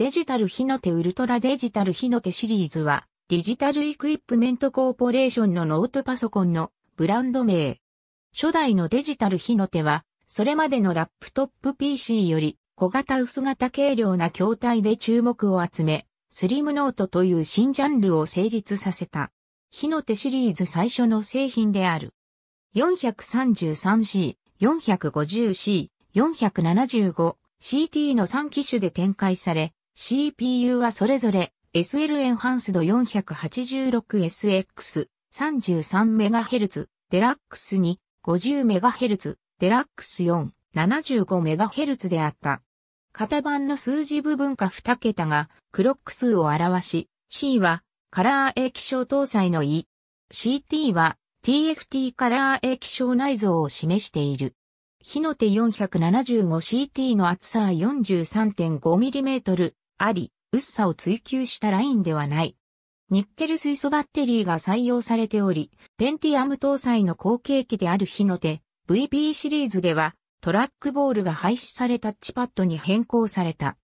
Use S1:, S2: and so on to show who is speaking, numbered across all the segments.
S1: デジタルヒの手ウルトラデジタルヒの手シリーズは、デジタルイクイップメントコーポレーションのノートパソコンのブランド名。初代のデジタルヒの手は、それまでのラップトップ PC より小型薄型軽量な筐体で注目を集め、スリムノートという新ジャンルを成立させた。火の手シリーズ最初の製品である。433C、450C、475CT の3機種で展開され、CPU はそれぞれ SL エンハンスド 486SX、33MHz、デラックス2、50MHz、デラックス4、75MHz であった。型番の数字部分か2桁がクロック数を表し、C はカラー液晶搭載の E、CT は TFT カラー液晶内蔵を示している。火の手 475CT の厚さは 43.5mm、あり、薄さを追求したラインではない。ニッケル水素バッテリーが採用されており、ペンティアム搭載の後継機である日の手、VB シリーズでは、トラックボールが廃止されたチパッドに変更された。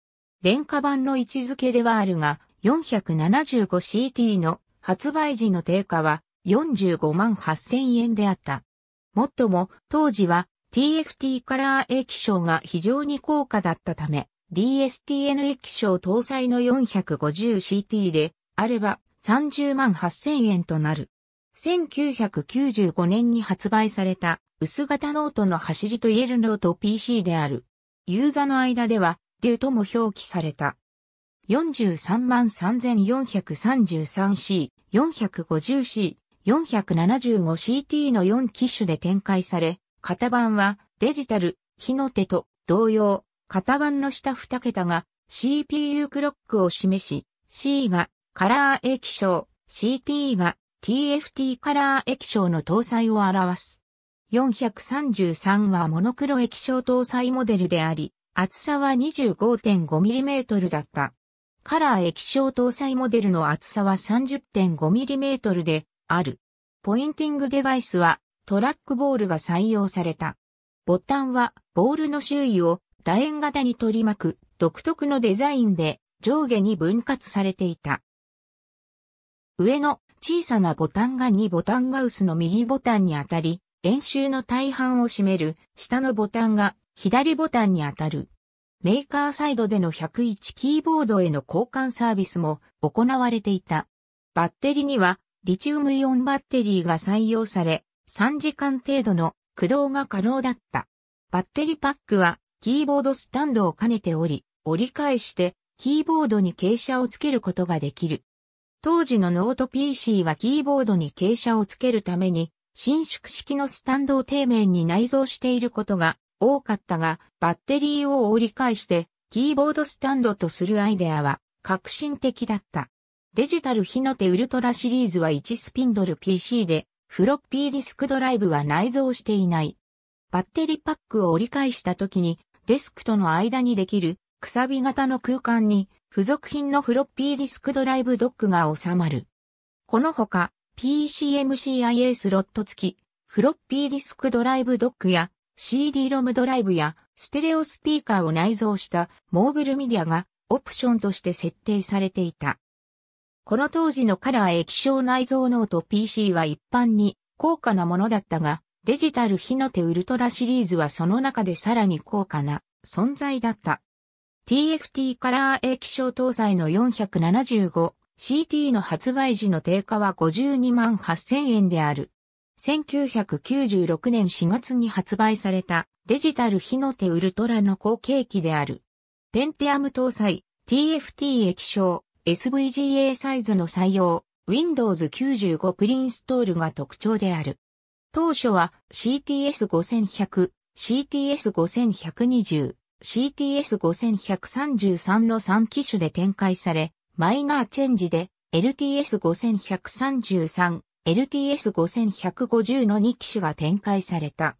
S1: 廉価版の位置づけではあるが、475CT の発売時の定価は45万8000円であった。もっとも、当時は TFT カラー液晶が非常に高価だったため、DSTN 液晶搭載の 450CT であれば30万8000円となる。1995年に発売された薄型ノートの走りといえるノート PC である。ユーザーの間では、デュとも表記された。433,433C、450C、475CT の4機種で展開され、型番はデジタル、日の手と同様、型番の下2桁が CPU クロックを示し、C がカラー液晶、CT が TFT カラー液晶の搭載を表す。433はモノクロ液晶搭載モデルであり、厚さは 25.5mm だった。カラー液晶搭載モデルの厚さは 30.5mm である。ポインティングデバイスはトラックボールが採用された。ボタンはボールの周囲を楕円型に取り巻く独特のデザインで上下に分割されていた。上の小さなボタンが2ボタンマウスの右ボタンに当たり、円周の大半を占める下のボタンが左ボタンに当たる。メーカーサイドでの101キーボードへの交換サービスも行われていた。バッテリーにはリチウムイオンバッテリーが採用され、3時間程度の駆動が可能だった。バッテリーパックはキーボードスタンドを兼ねており、折り返して、キーボードに傾斜をつけることができる。当時のノート PC はキーボードに傾斜をつけるために、伸縮式のスタンドを底面に内蔵していることが多かったが、バッテリーを折り返して、キーボードスタンドとするアイデアは革新的だった。デジタル日の手ウルトラシリーズは1スピンドル PC で、フロッピーディスクドライブは内蔵していない。バッテリーパックを折り返した時にデスクとの間にできる、くさび型の空間に、付属品のフロッピーディスクドライブドックが収まる。このほか、PCMCIA スロット付き、フロッピーディスクドライブドックや c d ロムドライブやステレオスピーカーを内蔵したモーブルメディアがオプションとして設定されていた。この当時のカラー液晶内蔵ノート PC は一般に高価なものだったが、デジタル火の手ウルトラシリーズはその中でさらに高価な存在だった。TFT カラー液晶搭載の 475CT の発売時の定価は52万8000円である。1996年4月に発売されたデジタル火の手ウルトラの後継機である。ペンテアム搭載 TFT 液晶 SVGA サイズの採用 Windows 95プリンストールが特徴である。当初は CTS5100、CTS5120、CTS5133 の3機種で展開され、マイナーチェンジで LTS5133、LTS5150 の2機種が展開された。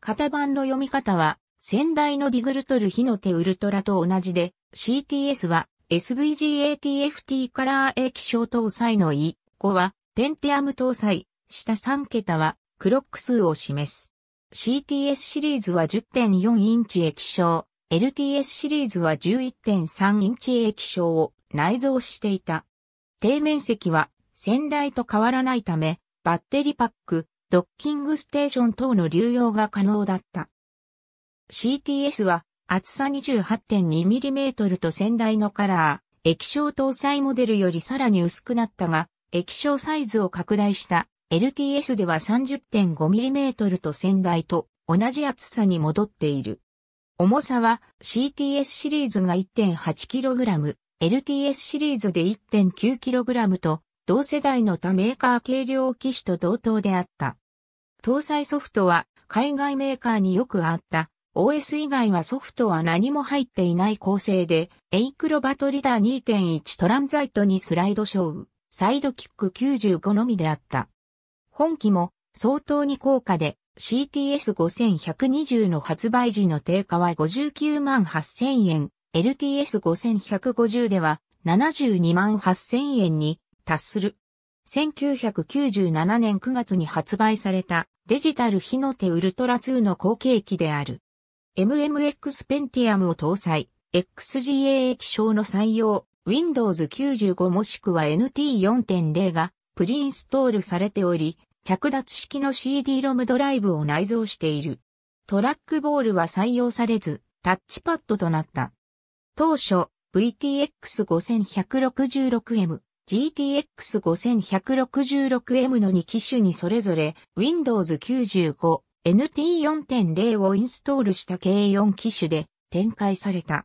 S1: 型番の読み方は、先代のディグルトル火の手ウルトラと同じで、CTS は SVGATFT カラー液晶搭載の E5 はペンティアム搭載、下3桁はクロック数を示す。CTS シリーズは10.4インチ液晶、LTS シリーズは11.3インチ液晶を内蔵していた。底面積は先代と変わらないため、バッテリーパック、ドッキングステーション等の流用が可能だった。CTS は厚さ 28.2mm と先代のカラー、液晶搭載モデルよりさらに薄くなったが、液晶サイズを拡大した LTS では 30.5mm と先代と同じ厚さに戻っている。重さは CTS シリーズが 1.8kg、LTS シリーズで 1.9kg と同世代の他メーカー軽量機種と同等であった。搭載ソフトは海外メーカーによくあった OS 以外はソフトは何も入っていない構成で、エイクロバトリダー2.1トランザイトにスライドショー、サイドキック95のみであった。本機も相当に高価で CTS5120 の発売時の定価は59万8000円、LTS5150 では72万8000円に達する。1997年9月に発売されたデジタル火の手ウルトラ2の後継機である。MMX ペンティアムを搭載、XGA 液晶の採用、Windows 95もしくは NT4.0 がプリインストールされており、着脱式の CD ロムドライブを内蔵している。トラックボールは採用されず、タッチパッドとなった。当初、VTX5166M、GTX5166M の2機種にそれぞれ Windows 95、NT4.0 をインストールした計4機種で展開された。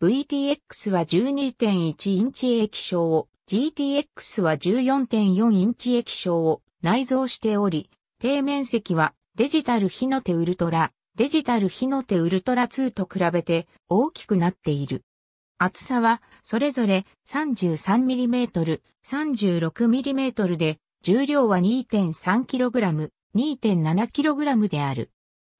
S1: VTX は12.1インチ液晶を、GTX は14.4インチ液晶を、内蔵しており、底面積はデジタル火の手ウルトラ、デジタル火の手ウルトラ2と比べて大きくなっている。厚さはそれぞれ 33mm、36mm で、重量は 2.3kg、2.7kg である。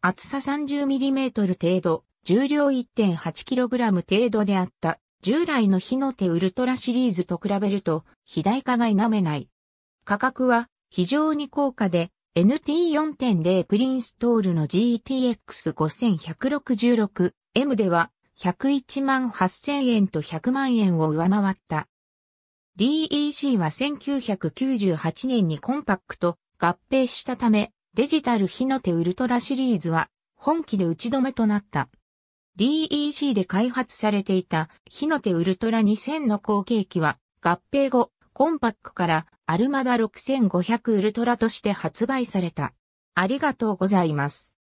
S1: 厚さ 30mm 程度、重量 1.8kg 程度であった従来の火の手ウルトラシリーズと比べると肥大化が否めない。価格は非常に高価で NT4.0 プリンストールの GTX5166M では101万8000円と100万円を上回った。DEC は1998年にコンパクト合併したためデジタル火の手ウルトラシリーズは本機で打ち止めとなった。DEC で開発されていた火の手ウルトラ2000の後継機は合併後コンパックからアルマダ6500ウルトラとして発売された。ありがとうございます。